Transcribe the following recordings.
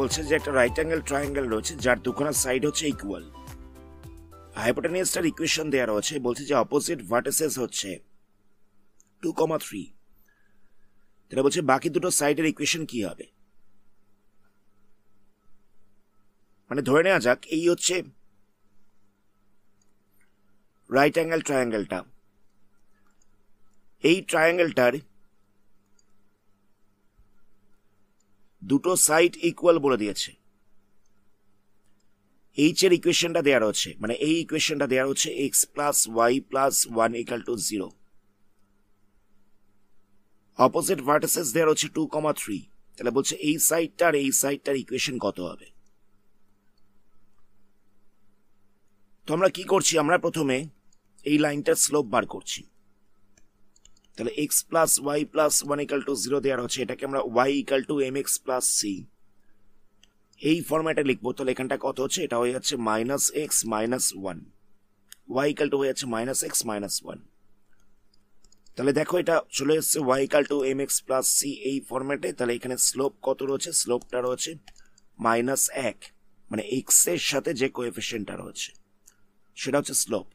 বলছে যে একটা রাইট অ্যাঙ্গেল ট্রায়াঙ্গেল রয়েছে যার দুখানা সাইড হচ্ছে ইকুয়াল হাইপোটেনিয়াসটার ইকুয়েশন দেওয়া রয়েছে বলছে যে অপোজিট ভার্টেসেস হচ্ছে টু কমা থ্রি তাহলে বলছে বাকি দুটো সাইডের ইকুয়েশন কি হবে মানে ধরে নেওয়া যাক এই হচ্ছে রাইট অ্যাঙ্গেল ট্রায়াঙ্গেলটা এই ট্রায়াঙ্গেলটার দুটো সাইড ইকুয়াল বলে দিয়েছে এইচ এর ইকুয়েশনটা দেওয়া রয়েছে মানে এই ইকুয়েশনটা দেওয়া রয়েছে x plus y plus one equal to zero opposite vertices দেওয়া রয়েছে টু কমা থ্রি তাহলে বলছে এই আর এই সাইডটার ইকুয়েশন কত হবে তো আমরা কি করছি আমরা প্রথমে এই লাইনটার স্লোপ বার করছি তাহলে x plus y plus one equal to zero দেওয়ার হচ্ছে এটাকে আমরা y equal to m x plus c এই ফর্ম্যাটে লিখবো তাহলে এখানটা কত হচ্ছে এটা হয়ে যাচ্ছে minus x minus one y equal to হয়ে যাচ্ছে মাইনাস এক্স মাইনাস ওয়ান তাহলে দেখো এটা চলে এসছে y equal to m x plus c এই ফর্ম্যাটে তাহলে এখানে স্লোপ কত রয়েছে স্লোপটা রয়েছে মাইনাস এক মানে এক্সের সাথে যে কোএফিসিয়েন্টটা রয়েছে সেটা হচ্ছে স্লোপ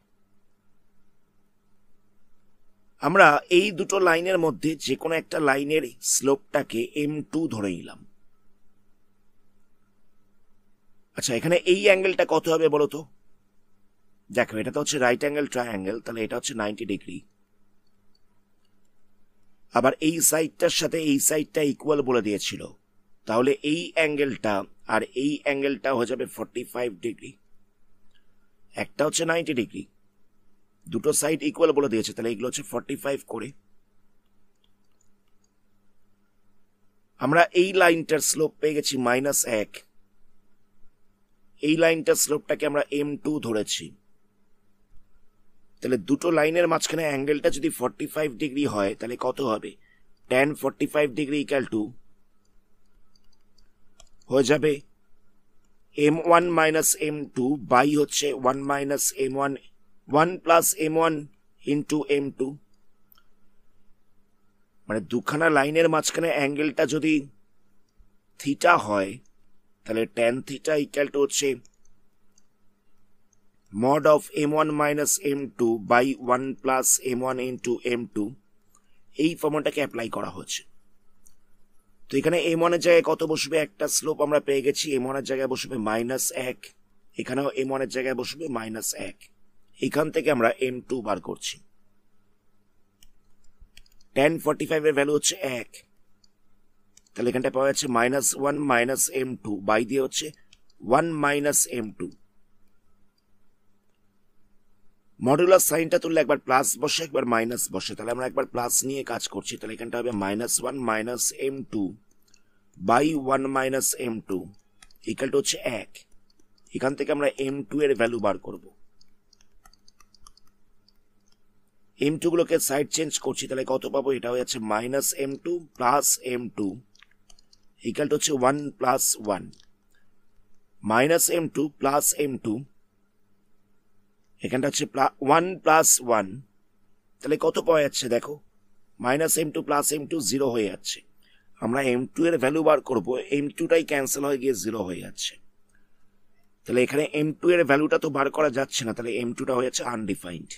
আমরা এই দুটো লাইনের মধ্যে যে কোনো একটা লাইনের স্লোপটাকে এম টু ধরে নিলাম আচ্ছা এখানে এই অ্যাঙ্গেলটা কত হবে বলো তো দেখো এটা তো হচ্ছে রাইট অ্যাঙ্গেল অ্যাঙ্গেল তাহলে এটা হচ্ছে নাইনটি ডিগ্রি আবার এই সাইডটার সাথে এই সাইডটা ইকুয়াল বলে দিয়েছিল তাহলে এই অ্যাঙ্গেলটা আর এই অ্যাঙ্গেলটা হয়ে যাবে ফর্টি ফাইভ ডিগ্রি একটা হচ্ছে নাইনটি ডিগ্রি দুটো সাইড ইকুয়াল বলে দিয়েছে তাহলে এগুলো হচ্ছে ফর্টি ফাইভ করে আমরা এই লাইনটার স্লোপ পেয়ে গেছি মাইনাস এক এই লাইনটার স্লোপটাকে আমরা এম টু ধরেছি তাহলে দুটো লাইনের মাঝখানে অ্যাঙ্গেলটা যদি ফর্টি ফাইভ ডিগ্রি হয় তাহলে কত হবে tan forty five degree equal to হয়ে যাবে m one minus m two by হচ্ছে one minus m one 1 plus m one into m two মানে দুখানা লাইনের মাঝখানে অ্যাঙ্গেলটা যদি থিটা হয় তাহলে ট্যান থিটা ইকাল টু হচ্ছে mod of m1 minus m2 by 1 plus m1 m two এই ফর্মটাকে অ্যাপ্লাই করা হচ্ছে তো এখানে এম ওয়ানের জায়গায় কত বসবে একটা স্লোপ আমরা পেয়ে গেছি এম ওয়ানের জায়গায় বসবে মাইনাস এক এখানেও এম ওয়ানের জায়গায় বসবে মাইনাস এক এখান থেকে আমরা এম টু বার করছি টেন ফর্টি ফাইভের ভ্যালু হচ্ছে এক তাহলে এখানটা পাওয়া যাচ্ছে minus one minus m two by দিয়ে হচ্ছে one minus m two modular সাইনটা তুললে একবার প্লাস বসে একবার মাইনাস বসে তাহলে আমরা একবার প্লাস নিয়ে কাজ করছি তাহলে এখানটা হবে minus one minus m two by one minus m two ইকালটা হচ্ছে এক এখান থেকে আমরা এম টু এর ভ্যালু বার করবো এম টুগুলোকে সাইড চেঞ্জ করছি তাহলে কত পাবো এটা হয়ে যাচ্ছে minus m two plus m two two হচ্ছে one plus one minus m two plus m two এখানটা হচ্ছে ওয়ান প্লাস ওয়ান তাহলে কত পাওয়া যাচ্ছে দেখো minus m two plus m two zero হয়ে যাচ্ছে আমরা এম টু এর ভ্যালু বার করব এম টুটাই ক্যান্সেল হয়ে গিয়ে জিরো হয়ে যাচ্ছে তাহলে এখানে এম টু এর ভ্যালুটা তো বার করা যাচ্ছে না তাহলে এম টুটা হয়ে যাচ্ছে আনডিফাইন্ড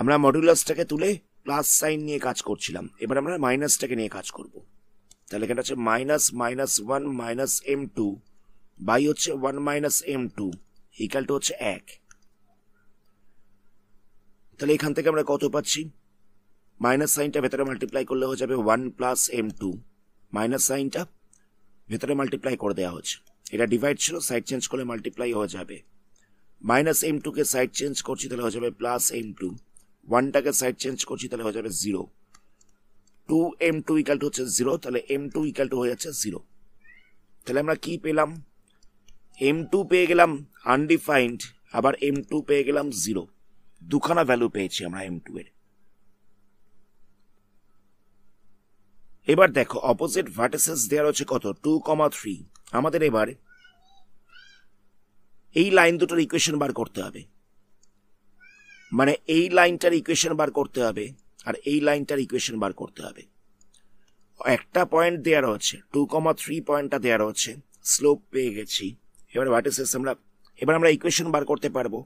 আমরা মডুলাসটাকে তুলে প্লাস সাইন নিয়ে কাজ করছিলাম এবার আমরা মাইনাসটাকে নিয়ে কাজ করব তাহলে এখানে হচ্ছে minus minus one minus m two by হচ্ছে one minus m two equal two হচ্ছে এক তাহলে এখান থেকে আমরা কত পাচ্ছি মাইনাস সাইনটা ভেতরে মাল্টিপ্লাই করলে হয়ে যাবে one plus m two minus সাইনটা ভেতরে মাল্টিপ্লাই করে দেওয়া হচ্ছে এটা ডিভাইড ছিল সাইড চেঞ্জ করলে মাল্টিপ্লাই হয়ে যাবে মাইনাস এম টুকে সাইড চেঞ্জ করছি তাহলে হয়ে যাবে প্লাস এম টু ওয়ানটাকে সাইড চেঞ্জ করছি তাহলে হয়ে যাবে zero two m two equal two হচ্ছে জিরো তাহলে এম টু ইকাল টু হয়ে যাচ্ছে জিরো তাহলে আমরা কি পেলাম এম টু পেয়ে গেলাম আনডিফাইন্ড আবার এম টু পেয়ে গেলাম জিরো দুখানা ভ্যালু পেয়েছি আমরা এম টু এর এবার দেখো অপোজিট ভার্টেসেস দেওয়ার হচ্ছে কত টু কমা থ্রি আমাদের এবার এই লাইন দুটোর ইকুয়েশন বার করতে হবে মানে এই লাইনটার ইকুয়েশন বার করতে হবে আর এই লাইনটার ইকুয়েশন বার করতে হবে একটা পয়েন্ট দেওয়া রয়েছে টু কমা থ্রি পয়েন্টটা দেওয়া রয়েছে স্লোপ পেয়ে গেছি এবার ভার্টিসেস আমরা এবার আমরা ইকুয়েশন বার করতে পারবো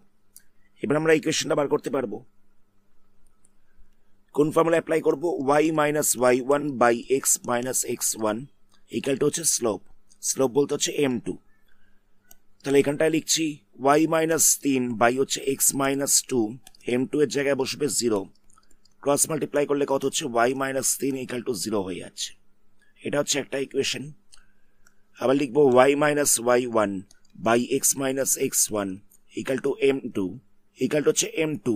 এবার আমরা ইকুয়েশনটা বার করতে পারবো কোন ফর্মুলা অ্যাপ্লাই করব y minus y one by x minus x one ইকালটা হচ্ছে স্লোপ স্লোপ বলতে হচ্ছে এম টু তাহলে এখানটায় লিখছি ওয়াই মাইনাস তিন বাই হচ্ছে x minus two m two এর জায়গায় বসবে জিরো ক্রস মাল্টিপ্লাই করলে কত হচ্ছে ওয়াই মাইনাস তিন ইকাল টু জিরো হয়ে যাচ্ছে এটা হচ্ছে একটা ইকুয়েশন আবার লিখবো y minus y one by x minus x one equal to m two equal two হচ্ছে এম টু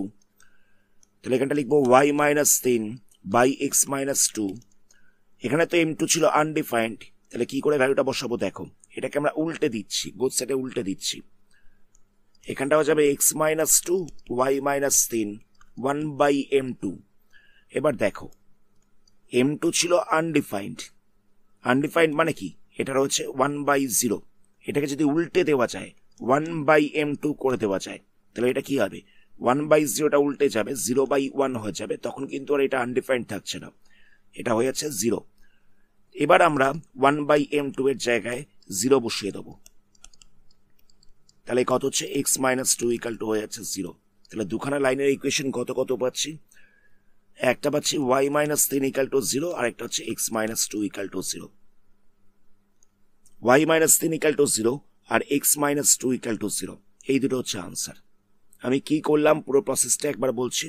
তাহলে এখানটা লিখবো ওয়াই মাইনাস তিন বাই এক্স মাইনাস টু এখানে তো এম টু ছিল আনডিফাইন্ড তাহলে কি করে ভ্যালুটা বসাবো দেখো এটাকে আমরা উল্টে দিচ্ছি বোধ সেটে উল্টে দিচ্ছি এখানটা হয়ে যাবে x minus two y minus তিন ওয়ান বাই এম টু এবার দেখো এম টু ছিল আনডিফাইন্ড আনডিফাইন্ড মানে কি এটা রয়েছে ওয়ান বাই জিরো এটাকে যদি উল্টে দেওয়া যায় ওয়ান বাই এম টু করে দেওয়া যায় তাহলে এটা কি হবে ওয়ান বাই জিরোটা উল্টে যাবে জিরো বাই ওয়ান হয়ে যাবে তখন কিন্তু আর এটা আনডিফাইন্ড থাকছে না এটা হয়ে যাচ্ছে জিরো এবার আমরা ওয়ান বাই এম টু এর জায়গায় জিরো বসিয়ে দেবো তাহলে কত হচ্ছে x minus two equal to হয়ে যাচ্ছে জিরো তাহলে দুখানা লাইনের ইকুয়েশন কত কত পাচ্ছি একটা পাচ্ছি ওয়াই মাইনাস তিন ইকাল টু জিরো আর একটা হচ্ছে x minus two equal to zero y minus তিন ইকাল টু জিরো আর x minus two equal to zero এই দুটো হচ্ছে আনসার আমি কি করলাম পুরো প্রসেসটা একবার বলছি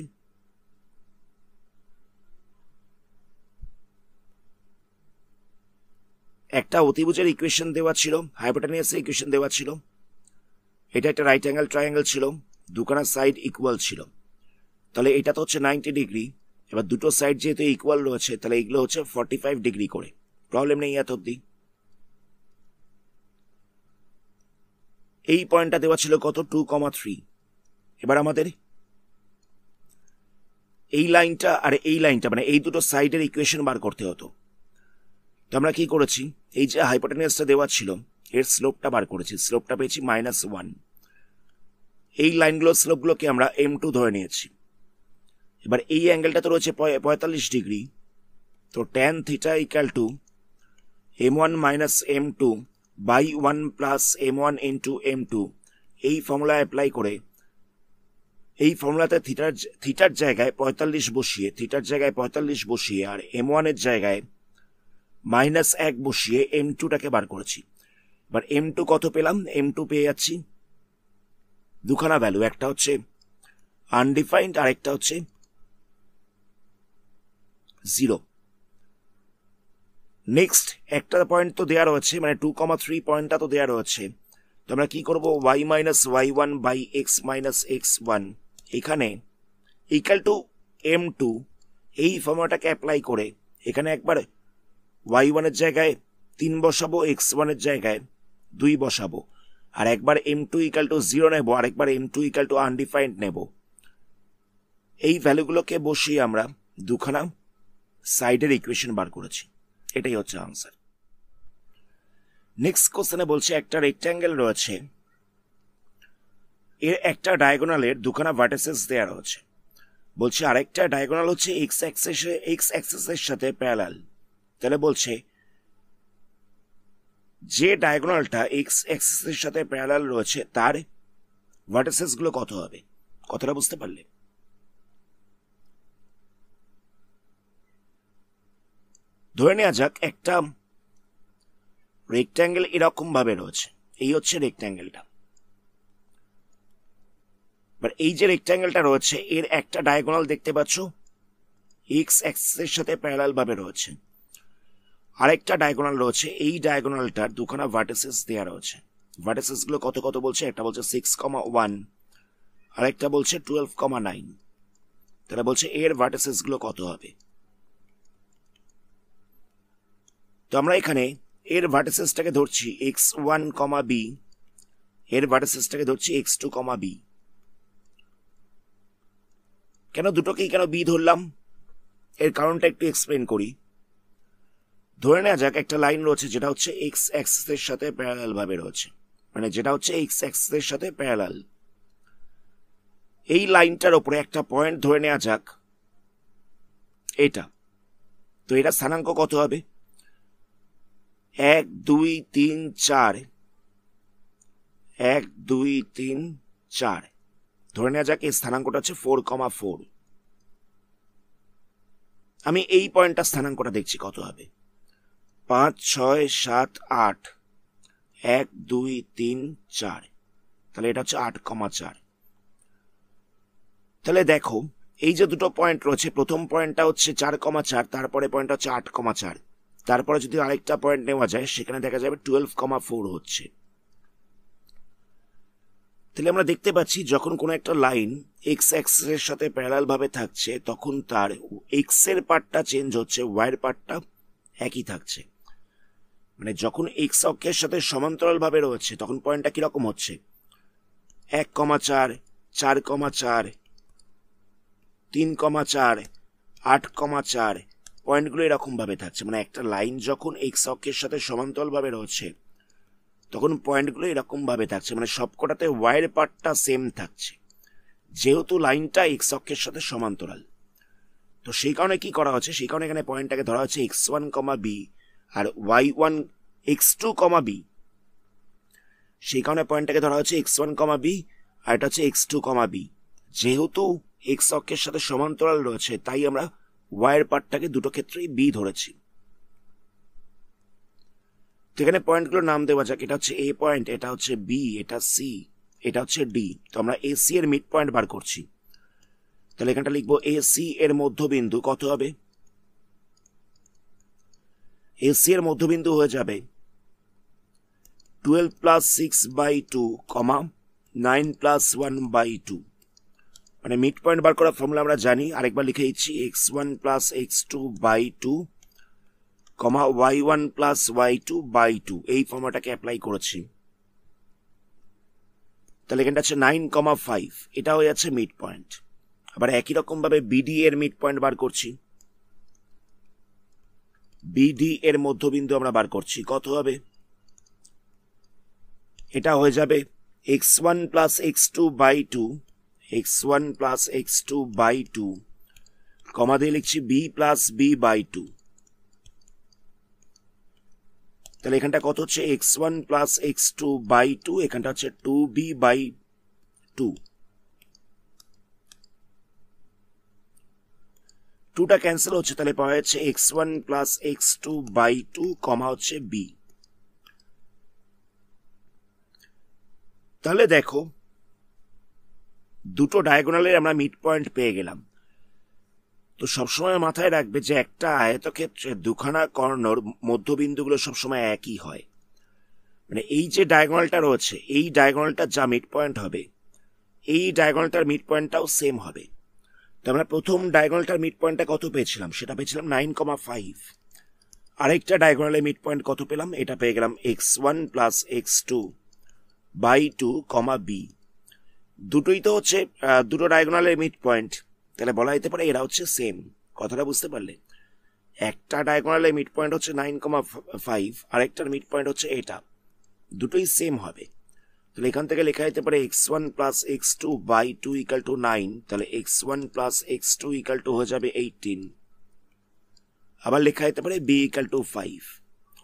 একটা অতিভুজের ইকুয়েশন দেওয়া ছিল হাইপোটেনিয়াসের ইকুয়েশন দেওয়া ছিল এটা একটা রাইট অ্যাঙ্গেল ট্রায়াঙ্গেল ছিল দুখানা সাইড ইকুয়াল ছিল তাহলে এটা তো হচ্ছে নাইনটি ডিগ্রি এবার দুটো সাইড যেহেতু ইকুয়াল রয়েছে তাহলে এগুলো হচ্ছে ফর্টি ফাইভ ডিগ্রি করে প্রবলেম নেই এত অব্দি এই পয়েন্টটা দেওয়া ছিল কত টু কমা থ্রি এবার আমাদের এই লাইনটা আর এই লাইনটা মানে এই দুটো সাইডের ইকুয়েশন বার করতে হতো তো আমরা কী করেছি এই যে হাইপোটেনিয়াসটা দেওয়া ছিল এর স্লোপটা বার করেছি স্লোপটা পেয়েছি মাইনাস ওয়ান এই লাইনগুলো স্লোপগুলোকে আমরা এম টু ধরে নিয়েছি এবার এই অ্যাঙ্গেলটা তো রয়েছে পঁয়তাল্লিশ ডিগ্রি তো tan theta equal to m one minus m two by one plus m one into m two এই ফর্মুলা অ্যাপ্লাই করে এই ফর্মুলাতে থিটার থিটার জায়গায় পঁয়তাল্লিশ বসিয়ে থিটার জায়গায় পঁয়তাল্লিশ বসিয়ে আর এম ওয়ানের জায়গায় মাইনাস এক বসিয়ে এম টুটাকে বার করেছি এবার এম টু কত পেলাম এম টু পেয়ে যাচ্ছি দুখানা ভ্যালু একটা হচ্ছে আনডিফাইন্ড আর একটা হচ্ছে জিরো নেক্সট একটা পয়েন্ট তো দেওয়া রয়েছে মানে টু কমা থ্রি পয়েন্টটা তো দেওয়া রয়েছে তো আমরা কী করবো y minus y one by x minus x one এখানে ইকাল টু এম টু এই ফর্মুলাটাকে অ্যাপ্লাই করে এখানে একবার ওয়াই ওয়ানের জায়গায় তিন বসাবো এক্স ওয়ানের জায়গায় দুই বসাবো আর একবার m two equal to zero নেবো আর একবার m two equal to undefined নেব এই ভ্যালুগুলোকে বসিয়ে আমরা দুখানা সাইডের ইকুয়েশন বার করেছি এটাই হচ্ছে আনসার নেক্সট কোশ্চেনে বলছে একটা রেক্ট্যাঙ্গেল রয়েছে এর একটা ডায়াগোনালের দুখানা ভার্টেসেস দেওয়া রয়েছে বলছে আরেকটা ডায়াগোনাল হচ্ছে এক্স অ্যাক্সেসের এক্স অ্যাক্সেসের সাথে প্যারাল তাহলে বলছে যে ডায়াগোনালটা এক্স অ্যাক্সিসের সাথে প্যারালাল রয়েছে তার ভার্টেসেসগুলো কত হবে কথাটা বুঝতে পারলে ধরে নেওয়া যাক একটা রেক্ট্যাঙ্গেল ভাবে রয়েছে এই হচ্ছে রেক্ট্যাঙ্গেলটা এবার এই যে রেক্ট্যাঙ্গেলটা রয়েছে এর একটা ডায়াগোনাল দেখতে পাচ্ছ এক্স অ্যাক্সিসের সাথে ভাবে রয়েছে আরেকটা ডায়াগোনাল রয়েছে এই ডায়াগোনালটার দুখানা ভার্টেসেস দেওয়া রয়েছে ভার্টেসেসগুলো কত কত বলছে একটা বলছে সিক্স কমা ওয়ান আরেকটা বলছে টুয়েলভ কমা নাইন তারা বলছে এর ভার্টেসেসগুলো কত হবে তো আমরা এখানে এর ভার্টেসেসটাকে ধরছি এক্স ওয়ান কমা বি এর ভার্টেসেসটাকে ধরছি এক্স টু কমা বি কেন দুটোকেই কেন বি ধরলাম এর কারণটা একটু এক্সপ্লেন করি ধরে নেওয়া যাক একটা লাইন রয়েছে যেটা হচ্ছে এক্স অ্যাক্সিসের সাথে ভাবে রয়েছে মানে যেটা হচ্ছে এক্স অ্যাক্সিসের সাথে প্যারালাল এই লাইনটার ওপরে একটা পয়েন্ট ধরে নেওয়া যাক এটা তো এটা স্থানাঙ্ক কত হবে এক দুই তিন চার এক দুই তিন চার ধরে নেওয়া যাক এই স্থানাঙ্কটা হচ্ছে ফোর কমা ফোর আমি এই পয়েন্টটা স্থানাঙ্কটা দেখছি কত হবে পাঁচ ছয় সাত আট এক দুই তিন চার তাহলে এটা হচ্ছে আট কমা চার তাহলে দেখো এই যে দুটো পয়েন্ট রয়েছে প্রথম পয়েন্টটা হচ্ছে চার কমা চার তারপরে পয়েন্টটা হচ্ছে আট কমা চার তারপরে যদি আরেকটা পয়েন্ট নেওয়া যায় সেখানে দেখা যাবে টুয়েলভ কমা ফোর হচ্ছে তাহলে আমরা দেখতে পাচ্ছি যখন কোনো একটা লাইন এক্স অ্যাক্সেসের সাথে প্যারালভাবে থাকছে তখন তার এক্সের পার্টটা চেঞ্জ হচ্ছে ওয়াইয়ের পার্টটা একই থাকছে মানে যখন এক্স অক্ষের সাথে সমান্তরালভাবে রয়েছে তখন পয়েন্টটা কীরকম হচ্ছে এক কমা চার চার কমা চার তিন কমা চার আট কমা চার পয়েন্টগুলো এরকমভাবে থাকছে মানে একটা লাইন যখন এক্স অক্ষের সাথে সমান্তরালভাবে রয়েছে তখন পয়েন্টগুলো এরকমভাবে থাকছে মানে সবকটাতে ওয়াইয়ের পার্টটা সেম থাকছে যেহেতু লাইনটা এক্স অক্ষের সাথে সমান্তরাল তো সেই কারণে কি করা হচ্ছে সেই কারণে এখানে পয়েন্টটাকে ধরা হচ্ছে এক্স ওয়ান কমা বি আর ওয়াই ওয়ান এক্স টু কমা বি সেই কারণে পয়েন্টটাকে ধরা হচ্ছে এক্স ওয়ান কমা বি আর এটা হচ্ছে এক্স টু কমা বি যেহেতু এক্স অক্ষের সাথে সমান্তরাল রয়েছে তাই আমরা ওয়াইয়ের পার্টটাকে দুটো ক্ষেত্রেই বি ধরেছি তো এখানে পয়েন্টগুলোর নাম দেওয়া যাক এটা হচ্ছে এ পয়েন্ট এটা হচ্ছে বি এটা সি এটা হচ্ছে ডি তো আমরা এ সি এর মিড পয়েন্ট বার করছি তাহলে এখানটা লিখবো এ সি এর মধ্যবিন্দু কত হবে এসিয়ার মধ্যবিন্দু হয়ে যাবে twelve plus six by two কমা nine plus one by two মানে মিড পয়েন্ট বার করার ফর্মুলা আমরা জানি আরেকবার লিখে দিচ্ছি x one plus x two by two কমা y one plus y two by two এই ফর্মুলাটাকে অ্যাপ্লাই করেছি তাহলে এখানটা আছে নাইন কমা ফাইভ এটা হয়ে যাচ্ছে মিড পয়েন্ট আবার একই রকমভাবে বিডি e এর মিড পয়েন্ট বার করছি বিডি এর মধ্যবিন্দু আমরা বার করছি কত হবে এটা হয়ে যাবে x one plus x two by two x one plus x two by two কমা দিয়ে লিখছি b plus b by two তাহলে এখানটা কত হচ্ছে x one plus x two by two এখানটা হচ্ছে টু বি বাই টু টুটা ক্যান্সেল হচ্ছে তাহলে পাওয়া যাচ্ছে x one plus x two by two কমা হচ্ছে বি তাহলে দেখো দুটো ডায়াগোনালে আমরা মিড পয়েন্ট পেয়ে গেলাম তো সবসময় মাথায় রাখবে যে একটা আয়তক্ষেত্রে দুখানা কর্ণর মধ্যবিন্দুগুলো সবসময় একই হয় মানে এই যে ডায়াগোনালটা রয়েছে এই ডায়াগোনালটা যা মিড পয়েন্ট হবে এই ডায়াগোনালটার মিড পয়েন্টটাও সেম হবে তো আমরা মানে প্রথম ডায়াগোনালটার মিড পয়েন্টটা কত পেয়েছিলাম সেটা পেয়েছিলাম নাইন কমা ফাইভ আরেকটা ডায়াগোনালে মিড পয়েন্ট কত পেলাম এটা পেয়ে গেলাম x one plus x two by two কমা বি দুটোই তো হচ্ছে দুটো ডায়াগোনালের মিড পয়েন্ট তাহলে বলা যেতে পারে এরা হচ্ছে সেম কথাটা বুঝতে পারলে একটা ডায়াগোনালের মিড পয়েন্ট হচ্ছে নাইন কমা ফাইভ আরেকটার মিড পয়েন্ট হচ্ছে এটা দুটোই সেম হবে তাহলে এখান থেকে লেখা যেতে পারে x one plus x two by two equal to nine তাহলে x one plus x two equal to হয়ে যাবে এইটিন আবার লেখা যেতে পারে বি ইকাল টু ফাইভ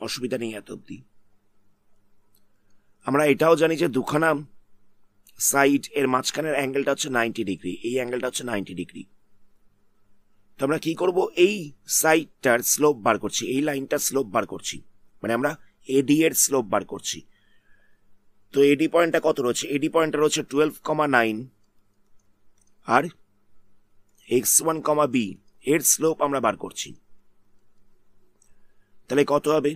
অসুবিধা নেই এত অব্দি আমরা এটাও জানি যে দুখানা সাইড এর মাঝখানের অ্যাঙ্গেলটা হচ্ছে নাইনটি ডিগ্রি এই অ্যাঙ্গেলটা হচ্ছে নাইনটি ডিগ্রি তো আমরা কি করব এই সাইডটার স্লোপ বার করছি এই লাইনটার স্লোপ বার করছি মানে আমরা এডি এর স্লোপ বার করছি তো এডি পয়েন্টটা কত রয়েছে এডি পয়েন্টটা রয়েছে টুয়েলভ কমা নাইন আর এক্স ওয়ান কমা বি এর স্লোপ আমরা বার করছি তাহলে কত হবে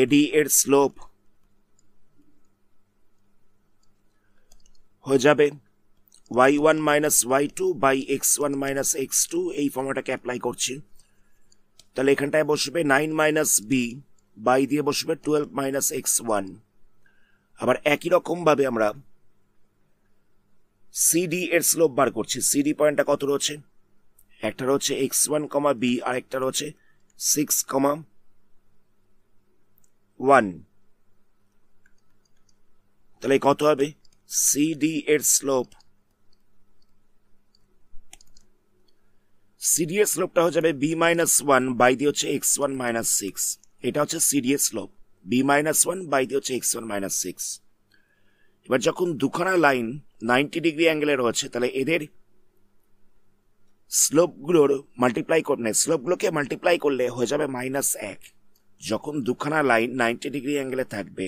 এডি এর স্লোপ হয়ে যাবে y one minus y two by x one minus x two এই ফর্মটাকে অ্যাপ্লাই করছি তাহলে এখানটায় বসবে নাইন মাইনাস বি বাই দিয়ে বসবে টুয়েলভ মাইনাস এক্স ওয়ান আবার একই রকমভাবে আমরা সিডি এর স্লোপ বার করছি সিডি পয়েন্টটা কত রয়েছে একটা রয়েছে এক্স ওয়ান কমা বি একটা রয়েছে সিক্স কমা ওয়ান তাহলে কত হবে সিডি এর স্লোপ সিডি এর স্লোপটা হয়ে যাবে বি মাইনাস ওয়ান বাই দিয়ে হচ্ছে এক্স ওয়ান মাইনাস সিক্স এটা হচ্ছে CDS slope b minus one by হচ্ছে এক্স ওয়ান মাইনাস সিক্স এবার যখন দুখানা লাইন নাইনটি ডিগ্রি অ্যাঙ্গেলে রয়েছে তাহলে এদের স্লোপগুলোর মাল্টিপ্লাই করলে স্লোপগুলোকে মাল্টিপ্লাই করলে হয়ে যাবে মাইনাস এক যখন দুখানা লাইন নাইনটি ডিগ্রি অ্যাঙ্গেলে থাকবে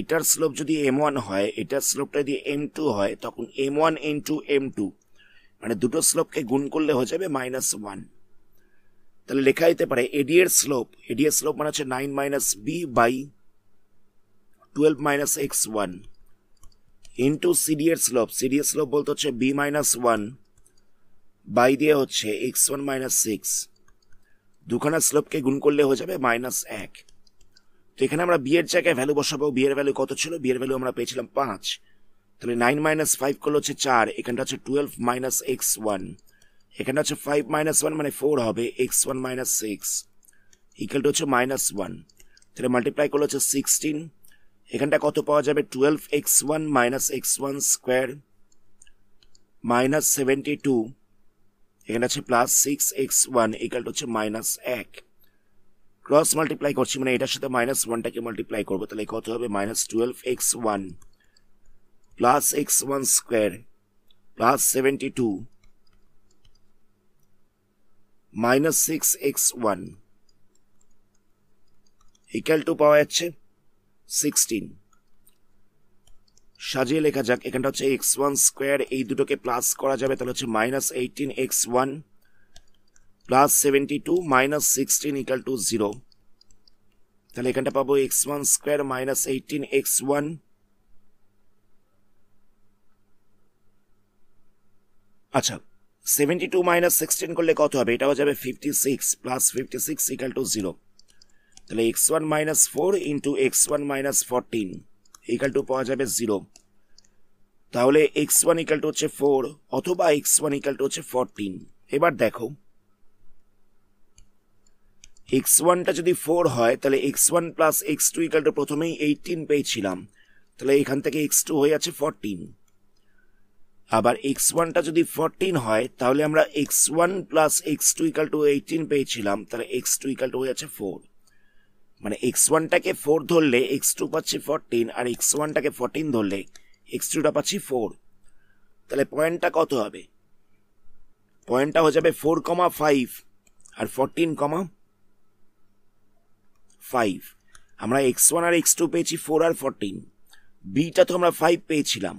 এটার স্লোপ যদি এম ওয়ান হয় এটার স্লোপটা যদি এম টু হয় তখন m one m two m two মানে দুটো স্লোপকে গুণ করলে হয়ে যাবে মাইনাস ওয়ান তাহলে লেখা যেতে পারে এডিয়ের স্লোপ এডিয়ার স্লোপ মানে হচ্ছে nine minus b by twelve minus x one into সিডিয়ার স্লোপ সিডিয়ের স্লোপ বলতে হচ্ছে বি মাইনাস ওয়ান বাই দিয়ে হচ্ছে এক্স ওয়ান মাইনাস সিক্স দুখানা স্লোপকে গুণ করলে হয়ে যাবে মাইনাস এক তো এখানে আমরা বিয়ের জায়গায় ভ্যালু বসাবো বিয়ের ভ্যালু কত ছিল বিয়ের ভ্যালু আমরা পেয়েছিলাম পাঁচ তাহলে নাইন মাইনাস ফাইভ করলে হচ্ছে চার এখানটা হচ্ছে টুয়েলভ মাইনাস এক্স ওয়ান এখানে হচ্ছে ফাইভ মাইনাস ওয়ান মানে ফোর হবে x one minus six equal two হচ্ছে মাইনাস ওয়ান তাহলে মাল্টিপ্লাই করলে হচ্ছে সিক্সটিন এখানটা কত পাওয়া যাবে twelve x one minus x one square minus seventy two এখানে হচ্ছে plus six x one equal two হচ্ছে মাইনাস এক ক্রস মাল্টিপ্লাই করছি মানে এটার সাথে মাইনাস ওয়ানটাকে মাল্টিপ্লাই করবো তাহলে কত হবে minus twelve x one plus x one square plus seventy two minus six x one equal to পাওয়া যাচ্ছে সিক্সটিন সাজিয়ে লেখা যাক এখানটা হচ্ছে এক্স ওয়ান স্কোয়ার এই দুটোকে প্লাস করা যাবে তাহলে হচ্ছে minus eighteen x one plus seventy two minus sixteen equal to zero তাহলে এখানটা পাবো x one square minus eighteen x one আচ্ছা সেভেন্টি টু মাইনাস সিক্সটিন করলে কত হবে এটা হয়ে যাবে fifty six plus fifty six equal to zero তাহলে x one minus four into x one minus fourteen equal to পাওয়া যাবে জিরো তাহলে এক্স ওয়ান ইকাল টু হচ্ছে ফোর অথবা এক্স ওয়ান ইকাল টু হচ্ছে ফোরটিন এবার দেখো এক্স ওয়ানটা যদি ফোর হয় তাহলে x one plus x two equal two প্রথমেই এইটিন পেয়েছিলাম তাহলে এখান থেকে এক্স টু হয়ে আছে ফোরটিন আবার এক্স ওয়ানটা যদি ফোরটিন হয় তাহলে আমরা x one plus x two two পেয়েছিলাম তাহলে এক্স টু টু হয়ে যাচ্ছে ফোর মানে এক্স ওয়ানটাকে ফোর ধরলে এক্স টু পাচ্ছি ফোরটিন আর এক্স ওয়ানটাকে ফোরটিন ধরলে এক্স টুটা পাচ্ছি ফোর তাহলে পয়েন্টটা কত হবে পয়েন্টটা হয়ে যাবে ফোর কমা ফাইভ আর ফোরটিন কমা ফাইভ আমরা এক্স ওয়ান আর এক্স টু পেয়েছি ফোর আর ফোরটিন বিটা তো আমরা ফাইভ পেয়েছিলাম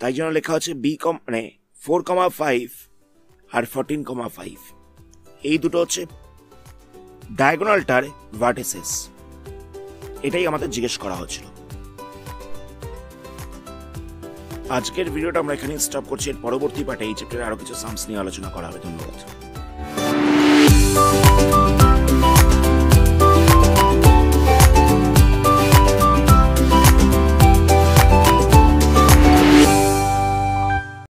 তাই জন্য লেখা হচ্ছে বি কম মানে ফোর কমা ফাইভ আর ফোরটিন কমা ফাইভ এই দুটো হচ্ছে ডায়াগোনালটার ভার্টেসেস এটাই আমাদের জিজ্ঞেস করা হয়েছিল আজকের ভিডিওটা আমরা এখানে স্টপ করছি এর পরবর্তী পাঠে এই চ্যাপ্টারে আরও কিছু সামস নিয়ে আলোচনা করা হবে ধন্যবাদ